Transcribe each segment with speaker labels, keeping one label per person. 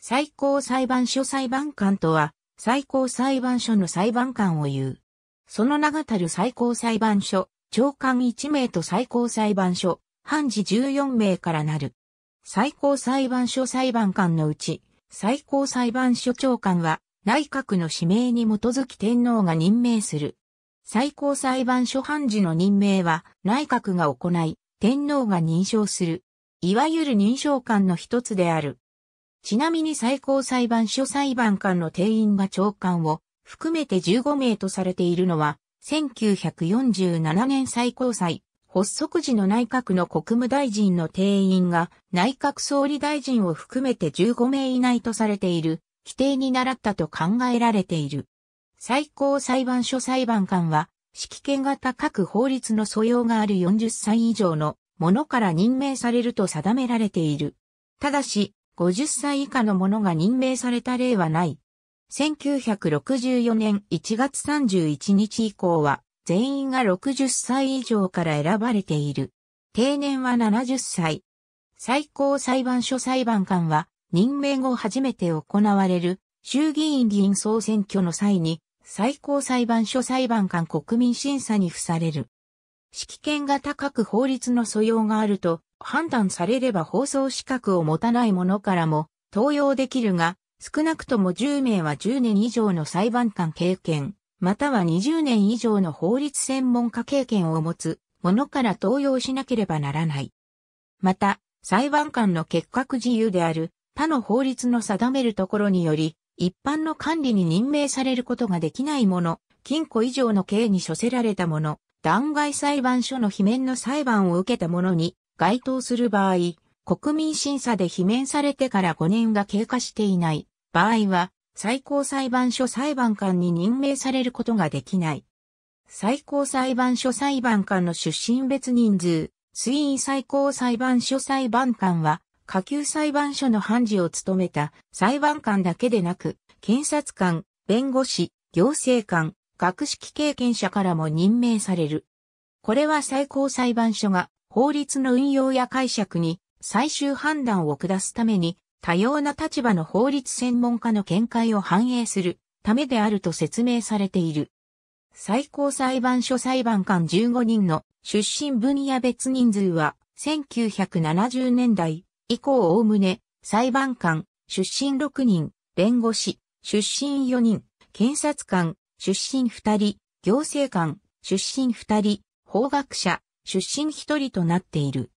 Speaker 1: 最高裁判所裁判官とは、最高裁判所の裁判官を言う。その名がたる最高裁判所、長官1名と最高裁判所、判事14名からなる。最高裁判所裁判官のうち、最高裁判所長官は、内閣の指名に基づき天皇が任命する。最高裁判所判事の任命は、内閣が行い、天皇が認証する。いわゆる認証官の一つである。ちなみに最高裁判所裁判官の定員が長官を含めて15名とされているのは、1947年最高裁発足時の内閣の国務大臣の定員が内閣総理大臣を含めて15名以内とされている規定に倣ったと考えられている。最高裁判所裁判官は、指揮権型各法律の素養がある40歳以上のものから任命されると定められている。ただし、50歳以下の者が任命された例はない。1964年1月31日以降は、全員が60歳以上から選ばれている。定年は70歳。最高裁判所裁判官は、任命後初めて行われる、衆議院議員総選挙の際に、最高裁判所裁判官国民審査に付される。指揮権が高く法律の素養があると、判断されれば放送資格を持たない者からも登用できるが、少なくとも10名は10年以上の裁判官経験、または20年以上の法律専門家経験を持つ者から登用しなければならない。また、裁判官の結核自由である他の法律の定めるところにより、一般の管理に任命されることができない者、禁錮以上の刑に処せられた者、弾劾裁判所の罷免の裁判を受けた者に、該当する場合、国民審査で罷免されてから5年が経過していない場合は、最高裁判所裁判官に任命されることができない。最高裁判所裁判官の出身別人数、推移最高裁判所裁判官は、下級裁判所の判事を務めた裁判官だけでなく、検察官、弁護士、行政官、学識経験者からも任命される。これは最高裁判所が法律の運用や解釈に最終判断を下すために多様な立場の法律専門家の見解を反映するためであると説明されている。最高裁判所裁判官15人の出身分野別人数は1970年代以降おおむね裁判官、出身6人、弁護士、出身4人、検察官、出身2人、行政官、出身2人、法学者、出身一人となっている。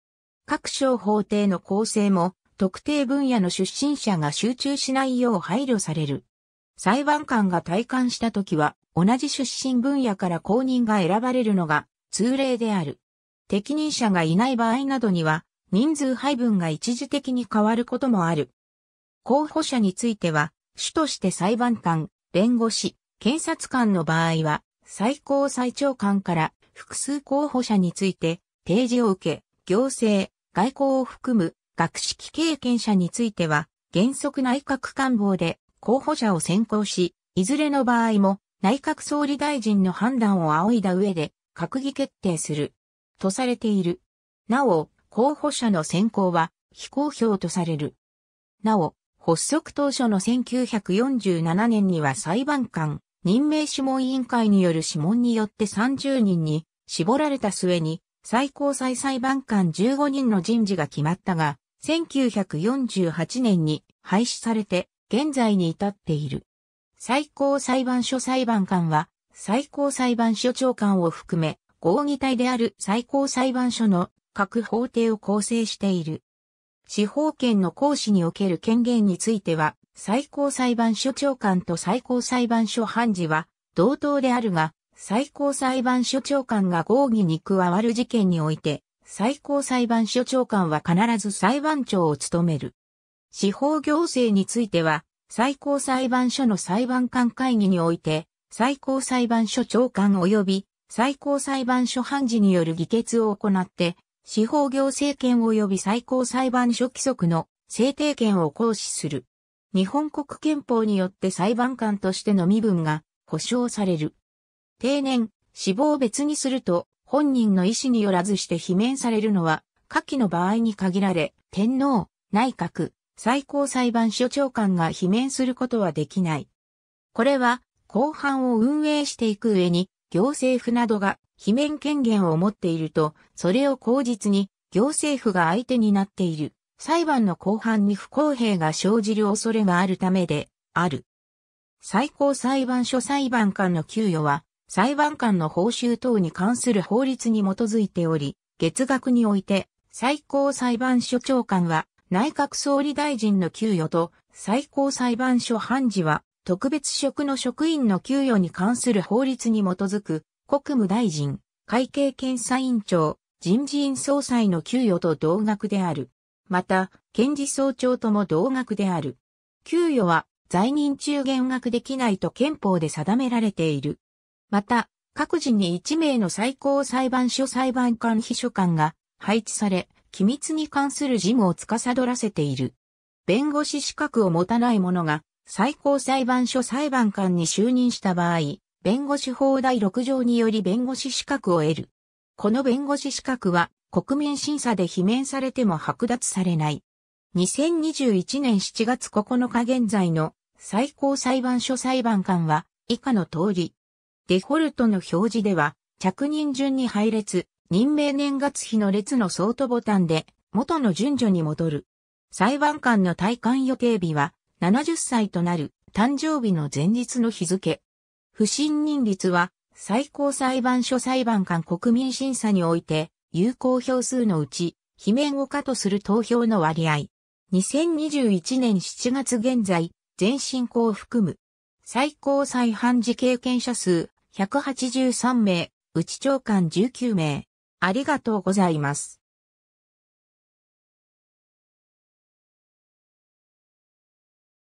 Speaker 1: 各省法廷の構成も特定分野の出身者が集中しないよう配慮される。裁判官が退官した時は同じ出身分野から公認が選ばれるのが通例である。適任者がいない場合などには人数配分が一時的に変わることもある。候補者については、主として裁判官、弁護士、検察官の場合は、最高裁長官から複数候補者について提示を受け、行政、外交を含む学識経験者については、原則内閣官房で候補者を選考し、いずれの場合も内閣総理大臣の判断を仰いだ上で閣議決定する。とされている。なお、候補者の選考は非公表とされる。なお、発足当初の1947年には裁判官、任命諮問委員会による諮問によって30人に絞られた末に最高裁裁判官15人の人事が決まったが、1948年に廃止されて現在に至っている。最高裁判所裁判官は最高裁判所長官を含め合議体である最高裁判所の各法廷を構成している。司法権の行使における権限については、最高裁判所長官と最高裁判所判事は同等であるが、最高裁判所長官が合議に加わる事件において、最高裁判所長官は必ず裁判長を務める。司法行政については、最高裁判所の裁判官会議において、最高裁判所長官及び最高裁判所判事による議決を行って、司法行政権及び最高裁判所規則の制定権を行使する。日本国憲法によって裁判官としての身分が保障される。定年、死亡別にすると、本人の意思によらずして罷免されるのは、下記の場合に限られ、天皇、内閣、最高裁判所長官が罷免することはできない。これは、後半を運営していく上に、行政府などが罷免権限を持っていると、それを口実に、行政府が相手になっている、裁判の後半に不公平が生じる恐れがあるためで、ある。最高裁判所裁判官の給与は、裁判官の報酬等に関する法律に基づいており、月額において、最高裁判所長官は内閣総理大臣の給与と、最高裁判所判事は特別職の職員の給与に関する法律に基づく、国務大臣、会計検査委員長、人事院総裁の給与と同額である。また、検事総長とも同額である。給与は在任中減額できないと憲法で定められている。また、各自に1名の最高裁判所裁判官秘書官が配置され、機密に関する事務を司らせている。弁護士資格を持たない者が最高裁判所裁判官に就任した場合、弁護士法第6条により弁護士資格を得る。この弁護士資格は国民審査で罷免されても剥奪されない。2021年7月9日現在の最高裁判所裁判官は以下の通り、デフォルトの表示では、着任順に配列、任命年月日の列のソートボタンで、元の順序に戻る。裁判官の退官予定日は、70歳となる誕生日の前日の日付。不信任率は、最高裁判所裁判官国民審査において、有効票数のうち、罷免を可とする投票の割合。2021年7月現在、全進行を含む、最高裁判事経験者数183名、内長官19名。ありがとうございます。